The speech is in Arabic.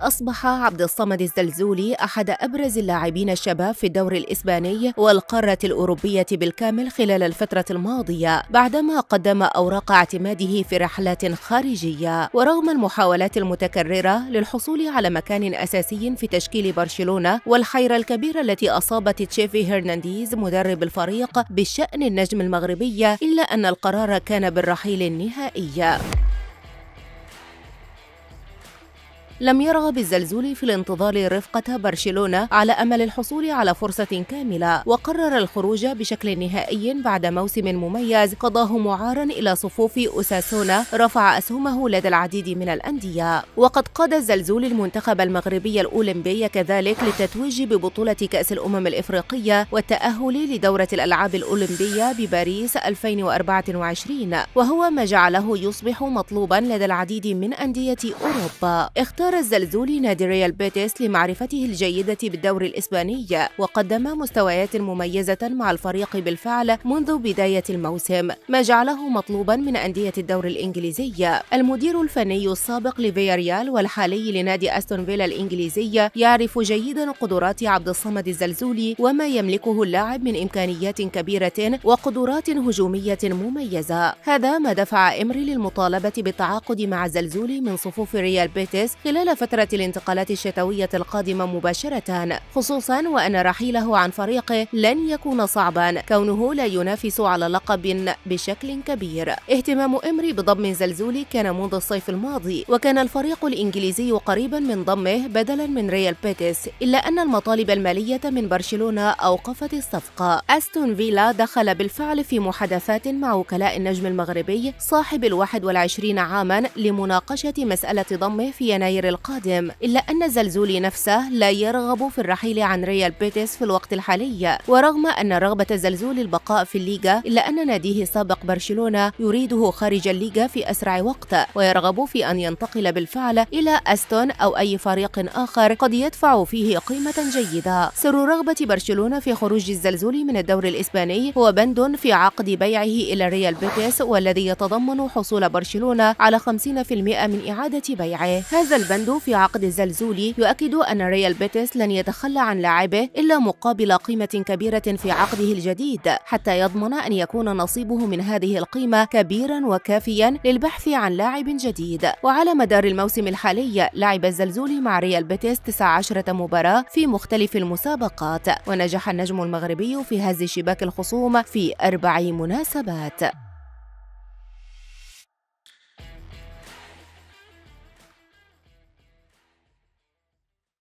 أصبح عبد الصمد الزلزولي أحد أبرز اللاعبين الشباب في الدوري الإسباني والقارة الأوروبية بالكامل خلال الفترة الماضية بعدما قدم أوراق اعتماده في رحلات خارجية ورغم المحاولات المتكررة للحصول على مكان أساسي في تشكيل برشلونة والحيرة الكبيرة التي أصابت تشيفي هرنانديز مدرب الفريق بشأن النجم المغربي إلا أن القرار كان بالرحيل النهائي لم يرغب الزلزول في الانتظار رفقة برشلونة على أمل الحصول على فرصة كاملة وقرر الخروج بشكل نهائي بعد موسم مميز قضاه معارا إلى صفوف أساسونا رفع أسهمه لدى العديد من الأندية وقد قاد الزلزول المنتخب المغربي الأولمبي كذلك للتتويج ببطولة كأس الأمم الإفريقية والتأهل لدورة الألعاب الأولمبية بباريس 2024 وهو ما جعله يصبح مطلوبا لدى العديد من أندية أوروبا اختار اختار الزلزولي نادي ريال بيتيس لمعرفته الجيدة بالدوري الإسباني وقدم مستويات مميزة مع الفريق بالفعل منذ بداية الموسم ما جعله مطلوبا من أندية الدوري الإنجليزي المدير الفني السابق لفياريال والحالي لنادي أستون فيلا الإنجليزي يعرف جيدا قدرات عبد الصمد الزلزولي وما يملكه اللاعب من إمكانيات كبيرة وقدرات هجومية مميزة هذا ما دفع إمري للمطالبة بالتعاقد مع الزلزولي من صفوف ريال بيتيس خلال خلال فترة الانتقالات الشتوية القادمة مباشرة خصوصا وأن رحيله عن فريقه لن يكون صعبا كونه لا ينافس على لقب بشكل كبير اهتمام إمري بضم زلزولي كان منذ الصيف الماضي وكان الفريق الإنجليزي قريبا من ضمه بدلا من ريال بيتس إلا أن المطالب المالية من برشلونة أوقفت الصفقة أستون فيلا دخل بالفعل في محادثات مع وكلاء النجم المغربي صاحب الواحد والعشرين عاما لمناقشة مسألة ضمه في يناير القادم إلا أن زلزولي نفسه لا يرغب في الرحيل عن ريال بيتيس في الوقت الحالي ورغم أن رغبة زلزولي البقاء في الليغا إلا أن ناديه السابق برشلونة يريده خارج الليغا في أسرع وقت ويرغب في أن ينتقل بالفعل إلى أستون أو أي فريق آخر قد يدفع فيه قيمة جيدة سر رغبة برشلونة في خروج الزلزولي من الدوري الإسباني هو بند في عقد بيعه إلى ريال بيتيس والذي يتضمن حصول برشلونة على 50% من إعادة بيعه هذا البندو في عقد الزلزولي يؤكد أن ريال بيتس لن يتخلى عن لاعبه إلا مقابل قيمة كبيرة في عقده الجديد حتى يضمن أن يكون نصيبه من هذه القيمة كبيرا وكافيا للبحث عن لاعب جديد وعلى مدار الموسم الحالي لعب الزلزولي مع ريال بيتس 19 مباراة في مختلف المسابقات ونجح النجم المغربي في هز شباك الخصوم في أربع مناسبات